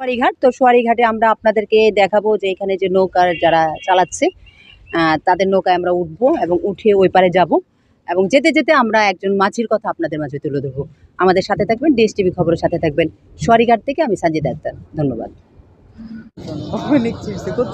সোয়ারিঘাট তো সোয়ারিঘাটে আমরা আপনাদেরকে দেখাবো যে এখানে যে নৌকার যারা চালাচ্ছে তাদের নৌকায় আমরা উঠবো এবং উঠে ওই পারে যাব এবং যেতে যেতে আমরা একজন মাছির কথা আপনাদের মাঝে তুলে ধরবো আমাদের সাথে থাকবেন ডিএস টিভি খবরের সাথে থাকবেন সোয়ারিঘাট থেকে আমি সাজিদ আক্তার ধন্যবাদ অনেক চিপসে কত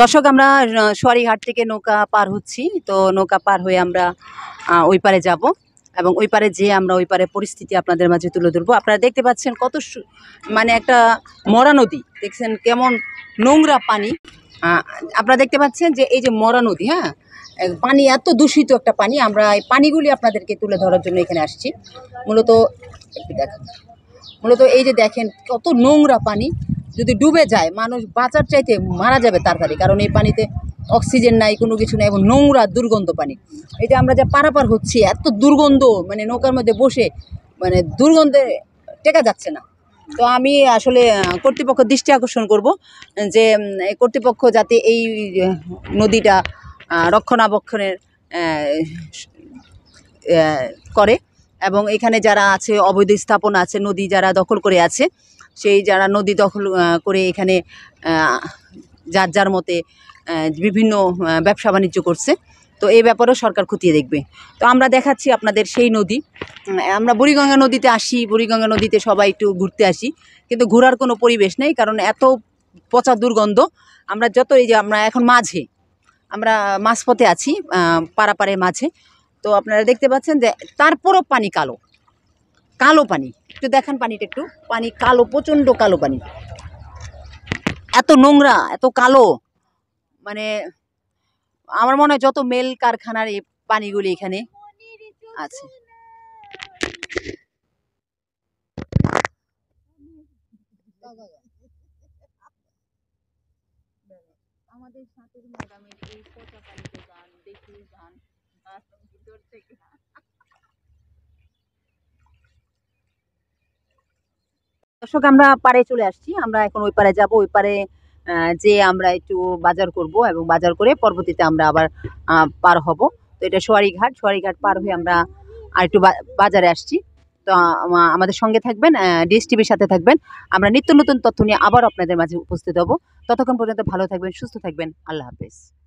দর্শক আমরা সোয়ারিঘাট থেকে নৌকা পার হচ্ছি তো নৌকা পার হয়ে আমরা ওই পারে যাব এবং ওই পারে যেয়ে আমরা ওই পারে পরিস্থিতি আপনাদের মাঝে তুলে ধরবো আপনারা দেখতে পাচ্ছেন কত মানে একটা মরা নদী দেখছেন কেমন নোংরা পানি আপনারা দেখতে পাচ্ছেন যে এই যে মরা নদী হ্যাঁ পানি এত দূষিত একটা পানি আমরা এই পানিগুলি আপনাদেরকে তুলে ধরার জন্য এখানে আসছি মূলত দেখেন মূলত এই যে দেখেন কত নোংরা পানি যদি ডুবে যায় মানুষ বাঁচার চাইতে মারা যাবে তাড়াতাড়ি কারণ এই পানিতে অক্সিজেন নাই কোনো কিছু নাই এবং নোংরা দুর্গন্ধ পানি এটা আমরা যে পারাপার হচ্ছি এত দুর্গন্ধ মানে নৌকার মধ্যে বসে মানে দুর্গন্ধে টেকা যাচ্ছে না তো আমি আসলে কর্তৃপক্ষ দৃষ্টি আকর্ষণ করব যে কর্তৃপক্ষ যাতে এই নদীটা রক্ষণাবেক্ষণের করে এবং এখানে যারা আছে অবৈধ স্থাপনা আছে নদী যারা দখল করে আছে সেই যারা নদী দখল করে এখানে যার যার মতে বিভিন্ন ব্যবসা বাণিজ্য করছে তো এই ব্যাপারেও সরকার খতিয়ে দেখবে তো আমরা দেখাচ্ছি আপনাদের সেই নদী আমরা বুড়িগঙ্গা নদীতে আসি বুড়িগঙ্গা নদীতে সবাই একটু ঘুরতে আসি কিন্তু ঘোরার কোনো পরিবেশ নেই কারণ এত পচা দুর্গন্ধ আমরা যত এই যে আমরা এখন মাঝে আমরা মাঝপথে আছি পারাপাড়ের মাঝে তো আপনারা দেখতে পাচ্ছেন যে তারপরও পানি কালো কালো পানি একটু দেখান পানিটা একটু পানি কালো প্রচণ্ড কালো পানি এত নোংরা এত কালো মানে আমার মনে হয় যত মেল কারখানার এই পানিগুলি এখানে আছে আমাদের সাথে মোটামুটি এই পচা পানিতে যান দেখে যান থেকে দর্শক আমরা পারে চলে আসছি আমরা এখন ওই পারে যাব ওই পারে যে আমরা একটু বাজার করব এবং বাজার করে পরবর্তীতে আমরা আবার পার হব তো এটা সোয়ারিঘাট সোয়ারিঘাট পার হয়ে আমরা আর একটু বাজারে আসছি তো আমাদের সঙ্গে থাকবেন ডিএস টিভির সাথে থাকবেন আমরা নিত্য নতুন তথ্য নিয়ে আবার আপনাদের মাঝে উপস্থিত হব ততক্ষণ পর্যন্ত ভালো থাকবেন সুস্থ থাকবেন আল্লাহ হাফেজ